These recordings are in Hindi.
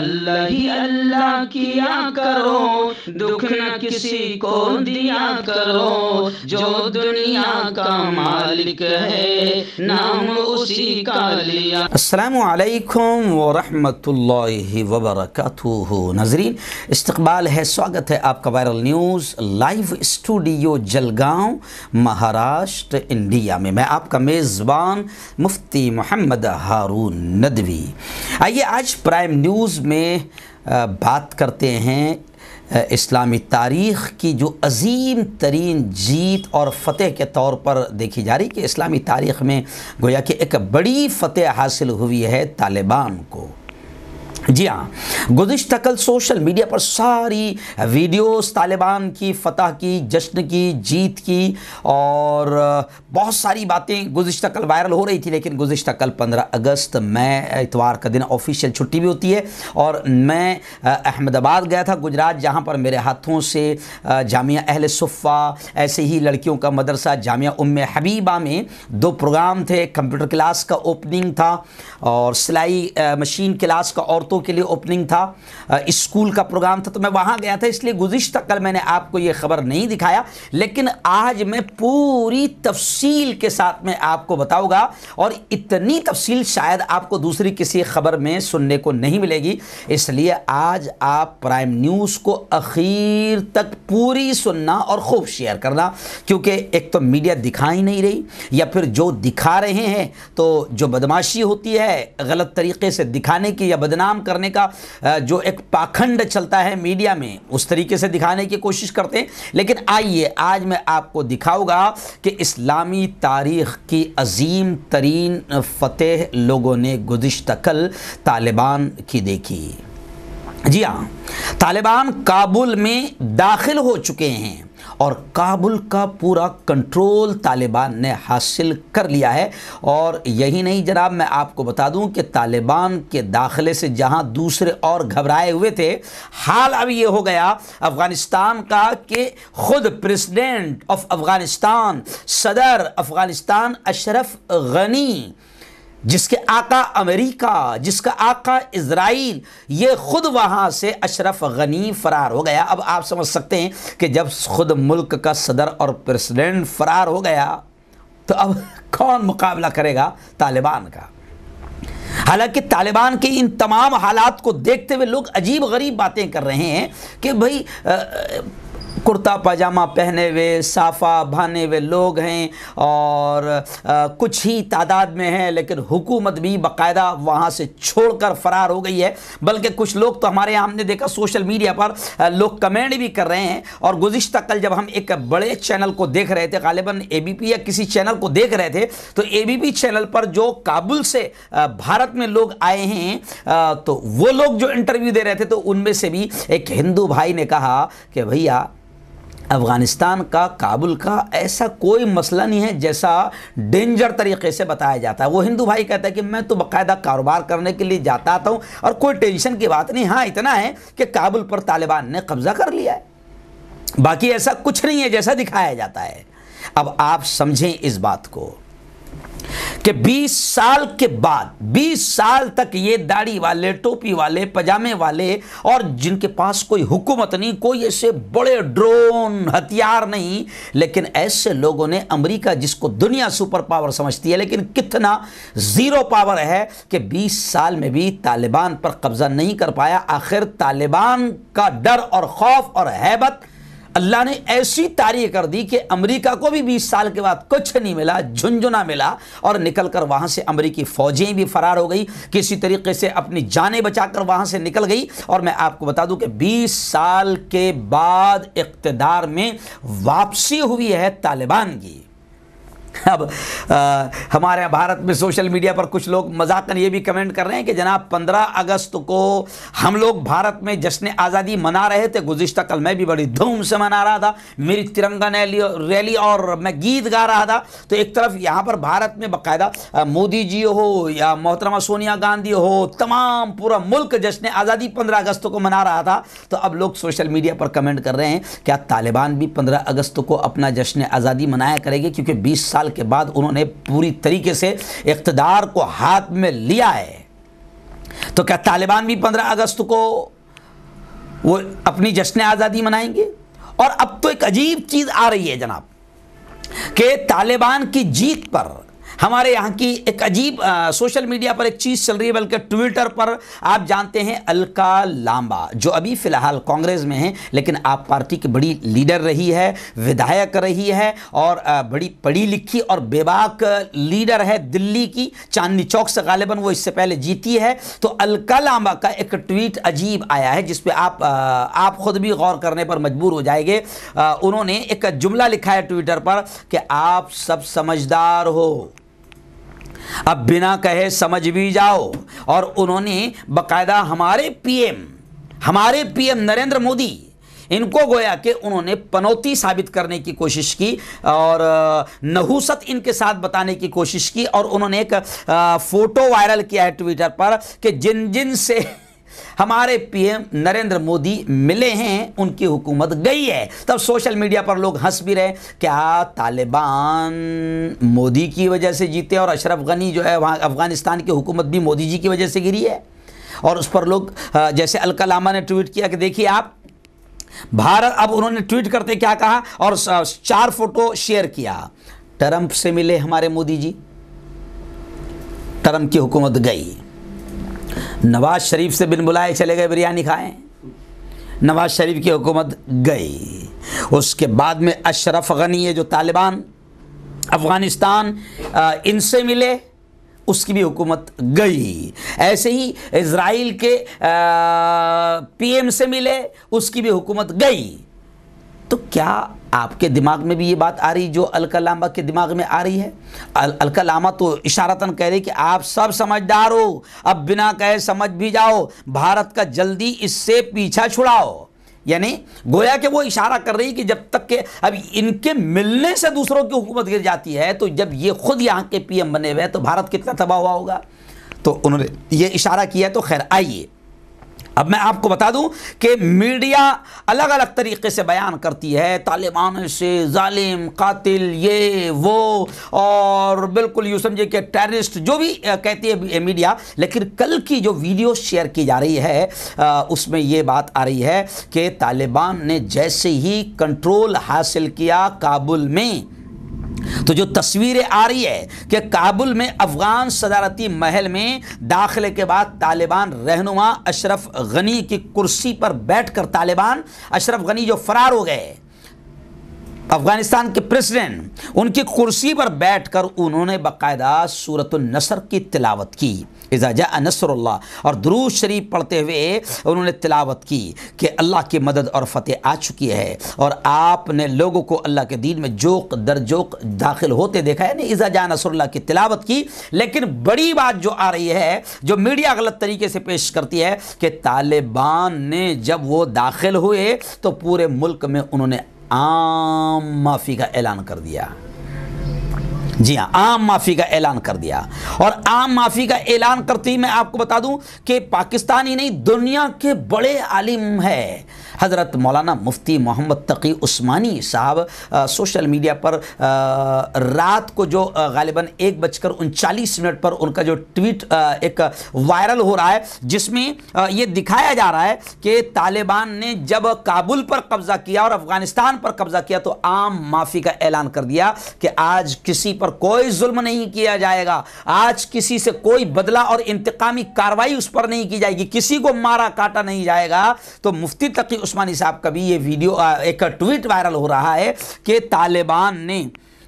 अल्लाह ही अल्लाह किया करो दुख न किसी को दिया करो जो दुनिया का मालिक है नाम उसी का लिया व रहमतुल्लाहि व बरकातुहु नाजरीन इस्तकबाल है स्वागत है आपका viral news live studio Jalgaon Maharashtra India में मैं आपका मेज़बान मुफ्ती मोहम्मद हारून नदवी आइए आज प्राइम न्यूज़ सीरीज़ में बात करते हैं इस्लामी तारीख़ की जो अजीम तरीन जीत और फ़तेह के तौर पर देखी जा रही कि इस्लामी तारीख़ में गोया कि एक बड़ी फ़तेह हासिल हुई है तालिबान को जी हाँ गुजशत कल सोशल मीडिया पर सारी वीडियोस तालिबान की फ़तह की जश्न की जीत की और बहुत सारी बातें गुजशत कल वायरल हो रही थी लेकिन गुजशत कल 15 अगस्त मैं इतवार का दिन ऑफिशियल छुट्टी भी होती है और मैं अहमदाबाद गया था गुजरात जहाँ पर मेरे हाथों से जामिया अहल सुफ़ा ऐसे ही लड़कियों का मदरसा जामिया उम हबीबा में दो प्रोग्राम थे कंप्यूटर क्लास का ओपनिंग था और सिलाई मशीन क्लास का और औरतों के लिए ओपनिंग था स्कूल का प्रोग्राम था तो मैं वहाँ गया था इसलिए गुजशत कल मैंने आपको ये खबर नहीं दिखाया लेकिन आज मैं पूरी तफसील के साथ में आपको बताऊँगा और इतनी तफसील शायद आपको दूसरी किसी खबर में सुनने को नहीं मिलेगी इसलिए आज आप प्राइम न्यूज़ को अखीर तक पूरी सुनना और खूब शेयर करना क्योंकि एक तो मीडिया दिखा ही नहीं रही या फिर जो दिखा रहे हैं तो जो बदमाशी होती है गलत तरीके से दिखाने की या बदनाम काम करने का जो एक पाखंड चलता है मीडिया में उस तरीके से दिखाने की कोशिश करते हैं लेकिन आइए आज मैं आपको दिखाऊंगा कि इस्लामी तारीख की अजीम तरीन फतेह लोगों ने गुजशत कल तालिबान की देखी जी हाँ तालिबान काबुल में दाखिल हो चुके हैं और काबुल का पूरा कंट्रोल तालिबान ने हासिल कर लिया है और यही नहीं जनाब मैं आपको बता दूं कि तालिबान के दाखिले से जहां दूसरे और घबराए हुए थे हाल अब ये हो गया अफ़गानिस्तान का कि खुद प्रेसिडेंट ऑफ अफ़गानिस्तान सदर अफ़गानिस्तान अशरफ गनी जिसके आका अमेरिका जिसका आका इसराइल ये ख़ुद वहाँ से अशरफ गनी फ़रार हो गया अब आप समझ सकते हैं कि जब ख़ुद मुल्क का सदर और प्रेसिडेंट फ़रार हो गया तो अब कौन मुकाबला करेगा तालिबान का हालांकि तालिबान के इन तमाम हालात को देखते हुए लोग अजीब गरीब बातें कर रहे हैं कि भाई आ, कुर्ता पजामा पहने हुए साफ़ा भाने हुए लोग हैं और आ, कुछ ही तादाद में हैं लेकिन हुकूमत भी बाकायदा वहाँ से छोड़कर फ़रार हो गई है बल्कि कुछ लोग तो हमारे यहाँ हमने देखा सोशल मीडिया पर आ, लोग कमेंट भी कर रहे हैं और गुज्त कल जब हम एक बड़े चैनल को देख रहे थे गालिबा ए या किसी चैनल को देख रहे थे तो ए चैनल पर जो काबुल से भारत में लोग आए हैं तो वो लोग जो इंटरव्यू दे रहे थे तो उनमें से भी एक हिंदू भाई ने कहा कि भैया अफ़गानिस्तान का काबुल का ऐसा कोई मसला नहीं है जैसा डेंजर तरीके से बताया जाता है वो हिंदू भाई कहता है कि मैं तो बाकायदा कारोबार करने के लिए जाता आता हूँ और कोई टेंशन की बात नहीं हाँ इतना है कि काबुल पर तालिबान ने कब्ज़ा कर लिया है बाकी ऐसा कुछ नहीं है जैसा दिखाया जाता है अब आप समझें इस बात को कि 20 साल के बाद 20 साल तक ये दाढ़ी वाले टोपी वाले पजामे वाले और जिनके पास कोई हुकूमत नहीं कोई ऐसे बड़े ड्रोन हथियार नहीं लेकिन ऐसे लोगों ने अमेरिका जिसको दुनिया सुपर पावर समझती है लेकिन कितना ज़ीरो पावर है कि 20 साल में भी तालिबान पर कब्ज़ा नहीं कर पाया आखिर तालिबान का डर और खौफ और हैबत अल्लाह ने ऐसी तारीख कर दी कि अमेरिका को भी 20 साल के बाद कुछ नहीं मिला झुंझुना मिला और निकलकर वहाँ से अमेरिकी फ़ौजें भी फरार हो गई किसी तरीके से अपनी जानें बचाकर वहाँ से निकल गई और मैं आपको बता दूं कि 20 साल के बाद इकतदार में वापसी हुई है तालिबान की अब आ, हमारे भारत में सोशल मीडिया पर कुछ लोग मजाकन ये भी कमेंट कर रहे हैं कि जनाब 15 अगस्त को हम लोग भारत में जश्न आज़ादी मना रहे थे गुजश्ता कल मैं भी बड़ी धूम से मना रहा था मेरी तिरंगा रैली और मैं गीत गा रहा था तो एक तरफ यहाँ पर भारत में बाकायदा मोदी जी हो या मोहतरमा सोनिया गांधी हो तमाम पूरा मुल्क जश्न आज़ादी पंद्रह अगस्त को मना रहा था तो अब लोग सोशल मीडिया पर कमेंट कर रहे हैं क्या तालिबान भी पंद्रह अगस्त को अपना जश्न आज़ादी मनाया करेगी क्योंकि बीस साल साल के बाद उन्होंने पूरी तरीके से इकतदार को हाथ में लिया है तो क्या तालिबान भी पंद्रह अगस्त को वो अपनी जश्न आज़ादी मनाएंगे और अब तो एक अजीब चीज़ आ रही है जनाब कि तालिबान की जीत पर हमारे यहाँ की एक अजीब सोशल मीडिया पर एक चीज़ चल रही है बल्कि ट्विटर पर आप जानते हैं अलका लांबा जो अभी फ़िलहाल कांग्रेस में हैं लेकिन आप पार्टी की बड़ी लीडर रही है विधायक रही है और बड़ी पढ़ी लिखी और बेबाक लीडर है दिल्ली की चांदनी चौक से गालिबा वो इससे पहले जीती है तो अलका लांबा का एक ट्वीट अजीब आया है जिस पर आप आप खुद भी गौर करने पर मजबूर हो जाएंगे उन्होंने एक जुमला लिखा है ट्विटर पर कि आप सब समझदार हो अब बिना कहे समझ भी जाओ और उन्होंने बकायदा हमारे पीएम हमारे पीएम नरेंद्र मोदी इनको गोया कि उन्होंने पनौती साबित करने की कोशिश की और नहुसत इनके साथ बताने की कोशिश की और उन्होंने एक फ़ोटो वायरल किया है ट्विटर पर कि जिन जिन से हमारे पीएम नरेंद्र मोदी मिले हैं उनकी हुकूमत गई है तब सोशल मीडिया पर लोग हंस भी रहे क्या तालिबान मोदी की वजह से जीते और अशरफ गनी जो है वहाँ अफ़गानिस्तान की हुकूमत भी मोदी जी की वजह से गिरी है और उस पर लोग जैसे अलकलामा ने ट्वीट किया कि देखिए आप भारत अब उन्होंने ट्वीट करते क्या कहा और चार फोटो शेयर किया ट्रंप से मिले हमारे मोदी जी ट्रंप की हुकूमत गई नवाज शरीफ से बिन बुलाए चले गए बिरयानी खाएं नवाज शरीफ की हुकूमत गई उसके बाद में अशरफ गनी है जो तालिबान अफ़गानिस्तान इनसे मिले उसकी भी हुकूमत गई ऐसे ही इसराइल के पीएम से मिले उसकी भी हुकूमत गई तो क्या आपके दिमाग में भी ये बात आ रही जो अलकलामा के दिमाग में आ रही है अल अलकलामा तो इशारतन कह रही कि आप सब समझदार हो अब बिना कहे समझ भी जाओ भारत का जल्दी इससे पीछा छुड़ाओ यानी गोया के वो इशारा कर रही कि जब तक के अब इनके मिलने से दूसरों की हुकूमत गिर जाती है तो जब ये खुद यहाँ के पी बने हुए तो भारत कितना तबाह हुआ होगा तो उन्होंने ये इशारा किया तो खैर आइए अब मैं आपको बता दूं कि मीडिया अलग अलग तरीके से बयान करती है तालिबान से जालिम कातिल ये वो और बिल्कुल यूँ समझे कि टेररिस्ट जो भी कहती है मीडिया लेकिन कल की जो वीडियो शेयर की जा रही है उसमें ये बात आ रही है कि तालिबान ने जैसे ही कंट्रोल हासिल किया काबुल में तो जो तस्वीरें आ रही है कि काबुल में अफगान सदारती महल में दाखिले के बाद तालिबान रहनुमा अशरफ गनी की कुर्सी पर बैठकर तालिबान अशरफ गनी जो फरार हो गए अफगानिस्तान के प्रेसिडेंट उनकी कुर्सी पर बैठकर उन्होंने बाकायदा सूरत नसर की तिलावत की इजाजा नसर और दरूज शरीफ पढ़ते हुए उन्होंने तिलावत की कि अल्लाह की मदद और फतेह आ चुकी है और आपने लोगों को अल्लाह के दीन में जोक दर जोक दाखिल होते देखा है ना इजाजा नसर की तिलावत की लेकिन बड़ी बात जो आ रही है जो मीडिया गलत तरीके से पेश करती है कि तालिबान ने जब वो दाखिल हुए तो पूरे मुल्क में उन्होंने आम माफ़ी का ऐलान कर दिया जी हाँ आम माफ़ी का ऐलान कर दिया और आम माफ़ी का ऐलान करते ही मैं आपको बता दूं कि पाकिस्तान ही नहीं दुनिया के बड़े आलिम है हज़रत मौलाना मुफ्ती मोहम्मद तकी उस्मानी साहब सोशल मीडिया पर आ, रात को जो गालिबा एक बजकर उनचालीस मिनट पर उनका जो ट्वीट आ, एक वायरल हो रहा है जिसमें यह ये दिखाया जा रहा है कि तालिबान ने जब काबुल पर कब्ज़ा किया और अफ़गानिस्तान पर कब्ज़ा किया तो आम माफ़ी का ऐलान कर दिया कि आज किसी पर कोई जुल्म नहीं किया जाएगा आज किसी से कोई बदला और इंतकामी कार्रवाई उस पर नहीं की जाएगी किसी को मारा काटा नहीं जाएगा तो मुफ्ती तकी उस्मानी साहब का भी ये वीडियो एक ट्वीट वायरल हो रहा है कि तालिबान ने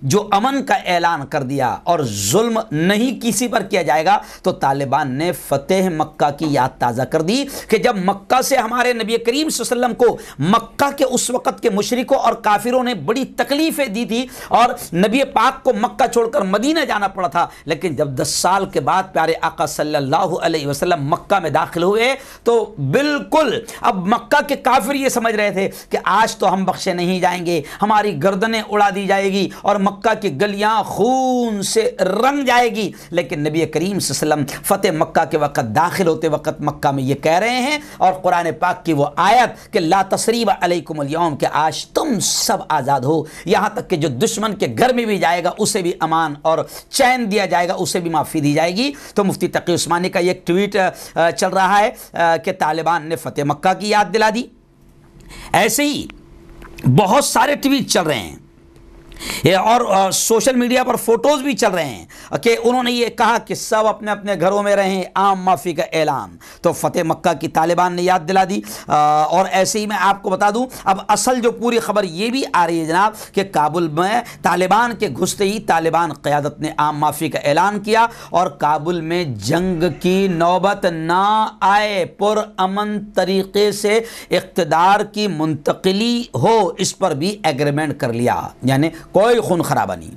जो अमन का ऐलान कर दिया और जुल्म नहीं किसी पर किया जाएगा तो तालिबान ने फतेह मक्का की याद ताज़ा कर दी कि जब मक्का से हमारे नबी करीम वसल्लम को मक्का के उस वक़्त के मशरकों और काफिरों ने बड़ी तकलीफ़ें दी थी और नबी पाक को मक्का छोड़कर मदीना जाना पड़ा था लेकिन जब दस साल के बाद प्यारे आका सल्लल्लाहु अलैहि वसल्लम मक्का में दाखिल हुए तो बिल्कुल अब मक्का के काफिर ये समझ रहे थे कि आज तो हम बख्शे नहीं जाएंगे हमारी गर्दनें उड़ा दी जाएगी और मक्का की गलियां खून से रंग जाएगी लेकिन नबी करीम वसल्लम फ़तेह मक्का के वक़्त दाखिल होते वक़्त मक्का में ये कह रहे हैं और क़ुरान पाक की वो आयत कि ला तसरीब अलैकुमलयौम के आज तुम सब आज़ाद हो यहाँ तक कि जो दुश्मन के घर में भी जाएगा उसे भी अमान और चैन दिया जाएगा उसे भी माफ़ी दी जाएगी तो मुफ्ती तकी उस्मानी का एक ट्वीट चल रहा है कि तालिबान ने फ़तेह मक्का की याद दिला दी ऐसे ही बहुत सारे ट्वीट चल रहे हैं ये और आ, सोशल मीडिया पर फोटोज़ भी चल रहे हैं कि उन्होंने ये कहा कि सब अपने अपने घरों में रहें आम माफ़ी का ऐलान तो फ़तेह मक्का की तालिबान ने याद दिला दी आ, और ऐसे ही मैं आपको बता दूं अब असल जो पूरी खबर ये भी आ रही है जनाब कि काबुल में तालिबान के घुसते ही तालिबान क़्यादत ने आम माफ़ी का ऐलान किया और काबुल में जंग की नौबत ना आए पुरन तरीके से इकतदार की मुंतकली हो इस पर भी एग्रीमेंट कर लिया यानी कोई खून खराबा नहीं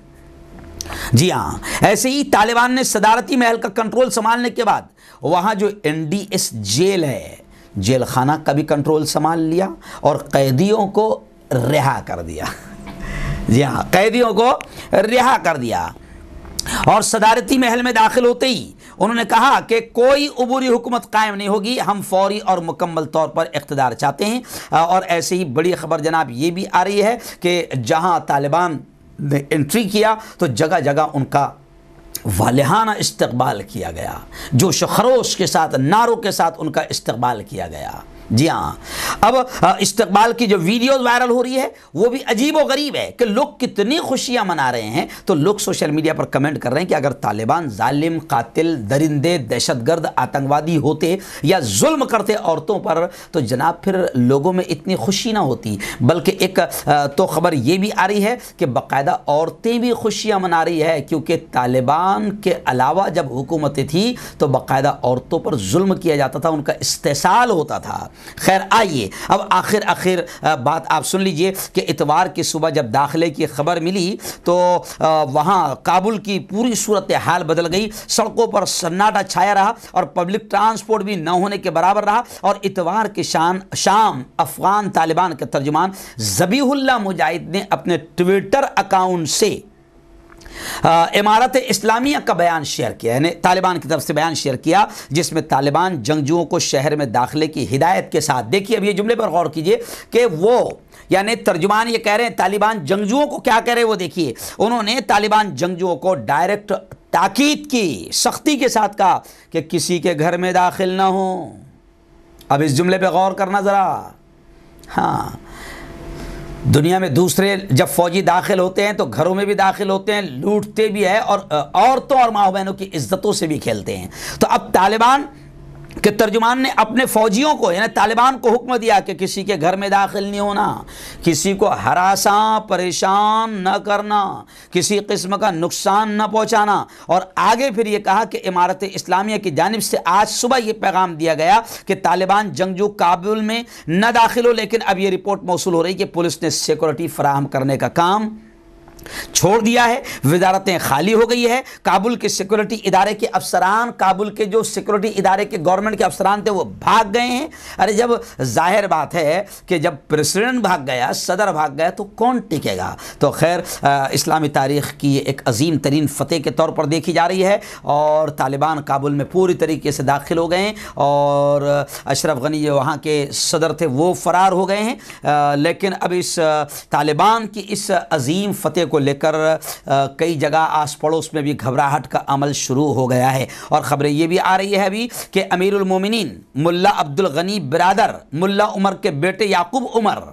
जी हाँ ऐसे ही तालिबान ने सदारती महल का कंट्रोल संभालने के बाद वहाँ जो एस जेल है जेल खाना का भी कंट्रोल संभाल लिया और कैदियों को रिहा कर दिया जी हाँ कैदियों को रिहा कर दिया और सदारती महल में दाखिल होते ही उन्होंने कहा कि कोई अबूरी हुकूमत कायम नहीं होगी हम फौरी और मुकम्मल तौर पर इकतदार चाहते हैं और ऐसे ही बड़ी खबर जनाब ये भी आ रही है कि जहां तालिबान ने एंट्री किया तो जगह जगह उनका वालहाना इस्तबाल किया गया जोश खरोश के साथ नारों के साथ उनका इस्तबाल किया गया जी हाँ अब इस्तकबाल की जो वीडियोस वायरल हो रही है वो भी अजीब व गरीब है कि लोग कितनी खुशियाँ मना रहे हैं तो लोग सोशल मीडिया पर कमेंट कर रहे हैं कि अगर तालिबान ालिम कातिल दरिंदे दहशतगर्द आतंकवादी होते या जुल्म करते औरतों पर तो जनाब फिर लोगों में इतनी खुशी ना होती बल्कि एक तो खबर ये भी आ रही है कि बाकायदा औरतें भी खुशियाँ मना रही है क्योंकि तालिबान के अलावा जब हुकूमतें थी तो बाकायदा औरतों पर जुल्म किया जाता था उनका इस्तेसाल होता था खैर आइए अब आखिर आखिर बात आप सुन लीजिए कि इतवार की सुबह जब दाखिले की खबर मिली तो वहाँ काबुल की पूरी सूरत हाल बदल गई सड़कों पर सन्नाटा छाया रहा और पब्लिक ट्रांसपोर्ट भी न होने के बराबर रहा और इतवार की शान शाम अफगान तालिबान के तर्जुमान जबीहुल्ला मुजाहिद ने अपने ट्विटर अकाउंट से हाँ, इमारत इस्लामिया का बयान शेयर किया यानी तालिबान की तरफ से बयान शेयर किया जिसमें तालिबान जंगजुओं को शहर में दाखिले की हिदायत के साथ देखिए अब ये जुमले पर गौर कीजिए कि वो यानी तर्जुमान ये कह रहे हैं तालिबान जंगजुओं को क्या कह रहे हैं वो देखिए उन्होंने तालिबान जंगजुओं को डायरेक्ट ताकीद की सख्ती के साथ कहा कि किसी के घर में दाखिल ना हो अब इस जुमले पर गौर करना ज़रा हाँ दुनिया में दूसरे जब फौजी दाखिल होते हैं तो घरों में भी दाखिल होते हैं लूटते भी है और औरतों और माओ बहनों की इज्जतों से भी खेलते हैं तो अब तालिबान कि तर्जुमान ने अपने फ़ौजियों को यानी तालिबान को हुक्म दिया कि किसी के घर में दाखिल नहीं होना किसी को हरासा परेशान न करना किसी किस्म का नुकसान न पहुंचाना और आगे फिर ये कहा कि इमारत इस्लामिया की जानब से आज सुबह ये पैगाम दिया गया कि तालिबान जंगजू काबुल में न दाखिल हो लेकिन अब ये रिपोर्ट मौसू हो रही कि पुलिस ने सिक्योरिटी फराहम करने का काम छोड़ दिया है वजारतें खाली हो गई है काबुल के सिक्योरिटी इदारे के अफसरान काबुल के जो सिक्योरिटी इदारे के गवर्नमेंट के अफसरान थे वो भाग गए हैं अरे जब जाहिर बात है कि जब प्रेसिडेंट भाग गया सदर भाग गया तो कौन टिकेगा तो खैर इस्लामी तारीख की एक अजीम तरीन फ़तेह के तौर पर देखी जा रही है और तालिबान काबुल में पूरी तरीके से दाखिल हो गए हैं और अशरफ गनी जो वहाँ के सदर थे वो फ़रार हो गए हैं लेकिन अब इस तालिबान की इस अजीम फ़तेह मुद्दे को लेकर कई जगह आस पड़ोस में भी घबराहट का अमल शुरू हो गया है और ख़बरें ये भी आ रही है अभी कि अमीरमिन मुल्ला अब्दुल गनी बिरादर मुल्ला उमर के बेटे याकूब उमर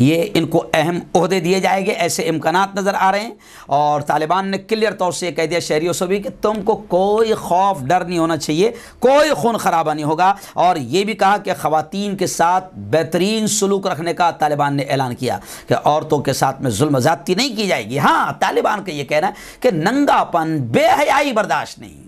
ये इनको अहम अहदे दिए जाएंगे ऐसे इम्कान नज़र आ रहे हैं और तालिबान ने क्लियर तौर से कह दिया शहरी से भी कि तुमको कोई खौफ डर नहीं होना चाहिए कोई खून खराबा नहीं होगा और ये भी कहा कि ख़वान के साथ बेहतरीन सलूक रखने का तालिबान ने ऐलान किया कि औरतों के साथ में जुल्म ज़्यादती नहीं की जाएगी हाँ तालिबान का ये कहना है कि नंगापन बेहयाई बर्दाश्त नहीं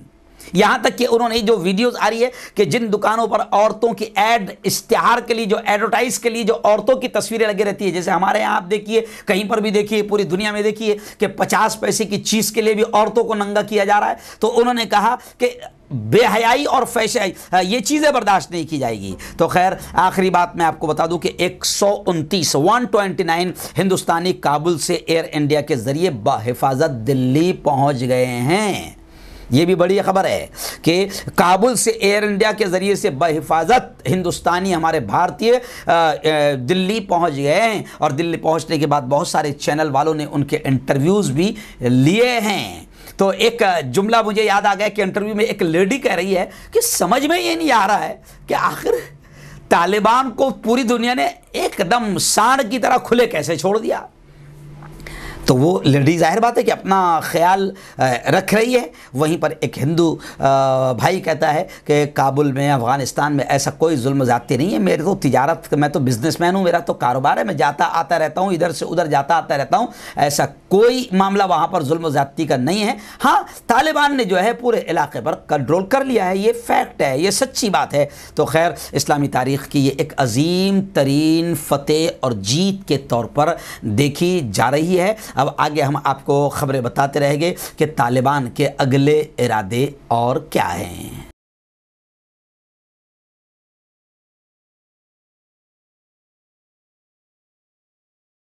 यहां तक कि उन्होंने जो वीडियोस आ रही है कि जिन दुकानों पर औरतों की एड इश्तिहार के लिए जो एडवर्टाइज के लिए जो औरतों की तस्वीरें लगी रहती है जैसे हमारे यहां आप देखिए कहीं पर भी देखिए पूरी दुनिया में देखिए कि पचास पैसे की चीज़ के लिए भी औरतों को नंगा किया जा रहा है तो उन्होंने कहा कि बेहयाई और फैशाई हाँ, ये चीज़ें बर्दाश्त नहीं की जाएगी तो खैर आखिरी बात मैं आपको बता दूं कि एक सौ उनतीस वन ट्वेंटी नाइन हिंदुस्तानी काबुल से एयर इंडिया के ज़रिए बहिफाजत दिल्ली पहुंच गए हैं ये भी बड़ी खबर है कि काबुल से एयर इंडिया के ज़रिए से बहिफाजत हिंदुस्तानी हमारे भारतीय दिल्ली पहुंच गए हैं और दिल्ली पहुंचने के बाद बहुत सारे चैनल वालों ने उनके इंटरव्यूज़ भी लिए हैं तो एक जुमला मुझे याद आ गया कि इंटरव्यू में एक लेडी कह रही है कि समझ में ये नहीं आ रहा है कि आखिर तालिबान को पूरी दुनिया ने एकदम सांड की तरह खुले कैसे छोड़ दिया तो वो लेडी जाहिर बात है कि अपना ख्याल रख रही है वहीं पर एक हिंदू भाई कहता है कि काबुल में अफ़गानिस्तान में ऐसा कोई जुल्म ज़्यादा नहीं है मेरे तो तजारत मैं तो बिज़नेसमैन हूँ मेरा तो कारोबार है मैं जाता आता रहता हूँ इधर से उधर जाता आता रहता हूँ ऐसा कोई मामला वहाँ पर जुल्म ज़्यादा का नहीं है हाँ तालिबान ने जो है पूरे इलाके पर कंट्रोल कर लिया है ये फैक्ट है ये सच्ची बात है तो खैर इस्लामी तारीख़ की ये एक अजीम तरीन फतेह और जीत के तौर पर देखी जा रही है अब आगे हम आपको खबरें बताते रहेंगे कि तालिबान के अगले इरादे और क्या हैं